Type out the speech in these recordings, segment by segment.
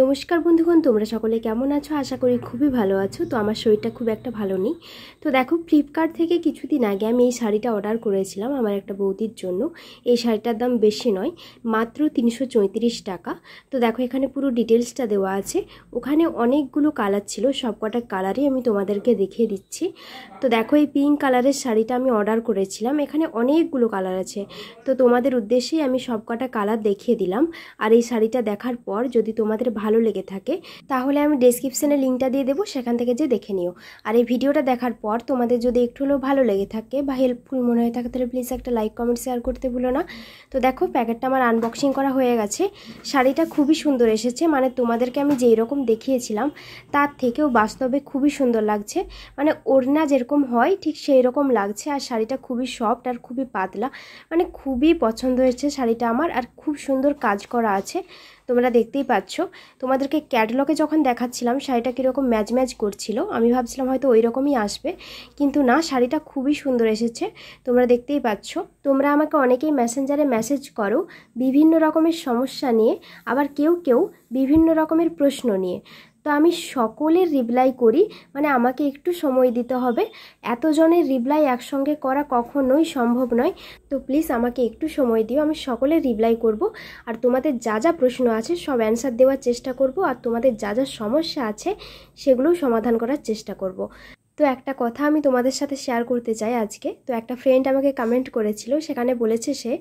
নমস্কার বন্ধুগণ তোমরা সকলে কেমন আছো আশা করি খুবই ভালো আছো তো আমার শরীরটা খুব একটা ভালো নেই তো দেখো ফ্লিপকার্ট থেকে কিছুদিন আগে আমি এই শাড়িটা অর্ডার করেছিলাম আমার একটা বৌদির জন্য এই শাড়িটার দাম বেশি নয় মাত্র তিনশো টাকা তো দেখো এখানে পুরো ডিটেলসটা দেওয়া আছে ওখানে অনেকগুলো কালার ছিল সব কটা কালারই আমি তোমাদেরকে দেখিয়ে দিচ্ছি তো দেখো এই পিঙ্ক কালারের শাড়িটা আমি অর্ডার করেছিলাম এখানে অনেকগুলো কালার আছে তো তোমাদের উদ্দেশ্যেই আমি সব কটা কালার দেখিয়ে দিলাম আর এই শাড়িটা দেখার পর যদি তোমাদের ভালো লেগে থাকে তাহলে আমি ডিসক্রিপশানে লিঙ্কটা দিয়ে দেবো সেখান থেকে যে দেখে নিও আর এই ভিডিওটা দেখার পর তোমাদের যদি একটু হলেও ভালো লেগে থাকে বা হেল্পফুল মনে হয়ে থাকে তাহলে প্লিজ একটা লাইক কমেন্ট শেয়ার করতে ভুলো না তো দেখো প্যাকেটটা আমার আনবক্সিং করা হয়ে গেছে শাড়িটা খুবই সুন্দর এসেছে মানে তোমাদেরকে আমি যেই রকম দেখিয়েছিলাম তার থেকেও বাস্তবে খুবই সুন্দর লাগছে মানে ওড়না যেরকম হয় ঠিক সেই রকম লাগছে আর শাড়িটা খুবই সফট আর খুবই পাতলা মানে খুবই পছন্দ হয়েছে শাড়িটা আমার আর খুব সুন্দর কাজ করা আছে তোমরা দেখতেই পাচ্ছ তোমাদেরকে ক্যাটলগে যখন দেখাচ্ছিলাম শাড়িটা কীরকম ম্যাচ ম্যাচ করছিল আমি ভাবছিলাম হয়তো ওই রকমই আসবে কিন্তু না শাড়িটা খুবই সুন্দর এসেছে তোমরা দেখতেই পাচ্ছ তোমরা আমাকে অনেকেই ম্যাসেঞ্জারে মেসেজ করো বিভিন্ন রকমের সমস্যা নিয়ে আবার কেউ কেউ বিভিন্ন রকমের প্রশ্ন নিয়ে তো আমি সকলের রিপ্লাই করি মানে আমাকে একটু সময় দিতে হবে এতজনের রিপ্লাই একসঙ্গে করা কখনোই সম্ভব নয় তো প্লিজ আমাকে একটু সময় দিও আমি সকলের রিপ্লাই করব আর তোমাদের যা যা প্রশ্ন আছে সব অ্যান্সার দেওয়ার চেষ্টা করব আর তোমাদের যা যা সমস্যা আছে সেগুলোও সমাধান করার চেষ্টা করব তো একটা কথা আমি তোমাদের সাথে শেয়ার করতে চাই আজকে তো একটা ফ্রেন্ড আমাকে কমেন্ট করেছিল সেখানে বলেছে সে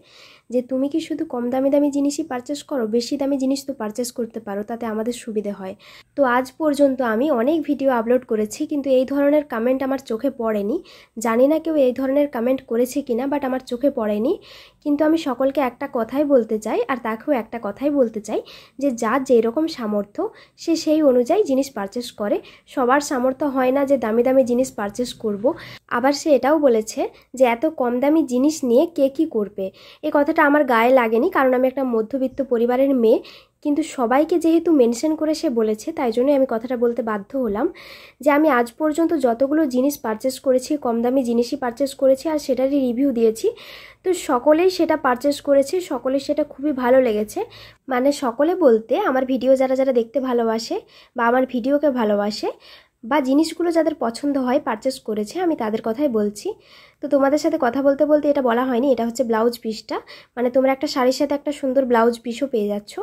যে তুমি কি শুধু কম দামি দামি জিনিসই পারচেস করো বেশি দামি জিনিস তো পারচেস করতে পারো তাতে আমাদের সুবিধে হয় তো আজ পর্যন্ত আমি অনেক ভিডিও আপলোড করেছি কিন্তু এই ধরনের কমেন্ট আমার চোখে পড়েনি জানি না কেউ এই ধরনের কমেন্ট করেছে কিনা বাট আমার চোখে পড়েনি কিন্তু আমি সকলকে একটা কথাই বলতে চাই আর তাকেও একটা কথাই বলতে চাই যে যার যেরকম সামর্থ্য সে সেই অনুযায়ী জিনিস পারচেস করে সবার সামর্থ্য হয় না যে দামি দামি জিনিস পারচেস করব আবার সে এটাও বলেছে যে এত কম দামি জিনিস নিয়ে কে কী করবে এ কথাটা আমার গায়ে লাগেনি কারণ আমি একটা মধ্যবিত্ত পরিবারের মেয়ে কিন্তু সবাইকে যেহেতু মেনশন করে সে বলেছে তাই জন্যই আমি কথাটা বলতে বাধ্য হলাম যে আমি আজ পর্যন্ত যতগুলো জিনিস পারচেস করেছি কম দামি জিনিসই পারচেস করেছি আর সেটারই রিভিউ দিয়েছি তো সকলেই সেটা পারচেস করেছে সকলেই সেটা খুবই ভালো লেগেছে মানে সকলে বলতে আমার ভিডিও যারা যারা দেখতে ভালোবাসে বা আমার ভিডিওকে ভালোবাসে বা জিনিসগুলো যাদের পছন্দ হয় পারচেস করেছে আমি তাদের কথাই বলছি তো তোমাদের সাথে কথা বলতে বলতে এটা বলা হয়নি এটা হচ্ছে ব্লাউজ পিসটা মানে তোমরা একটা শাড়ির সাথে একটা সুন্দর ব্লাউজ পিসও পেয়ে যাচ্ছ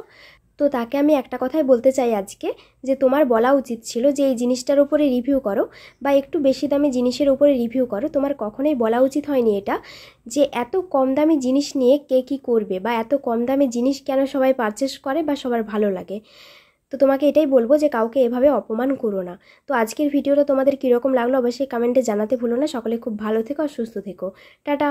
তো তাকে আমি একটা কথাই বলতে চাই আজকে যে তোমার বলা উচিত ছিল যে এই জিনিসটার উপরে রিভিউ করো বা একটু বেশি দামি জিনিসের উপরে রিভিউ করো তোমার কখনোই বলা উচিত হয়নি এটা যে এত কম দামি জিনিস নিয়ে কে কী করবে বা এত কম দামি জিনিস কেন সবাই পারচেস করে বা সবার ভালো লাগে তো তোমাকে এটাই বলবো যে কাউকে এভাবে অপমান করো না তো আজকের ভিডিওটা তোমাদের কীরকম লাগলো অবশ্যই কমেন্টে জানাতে ভুলো না সকলে খুব ভালো থেকো আর সুস্থ থেকো টাটা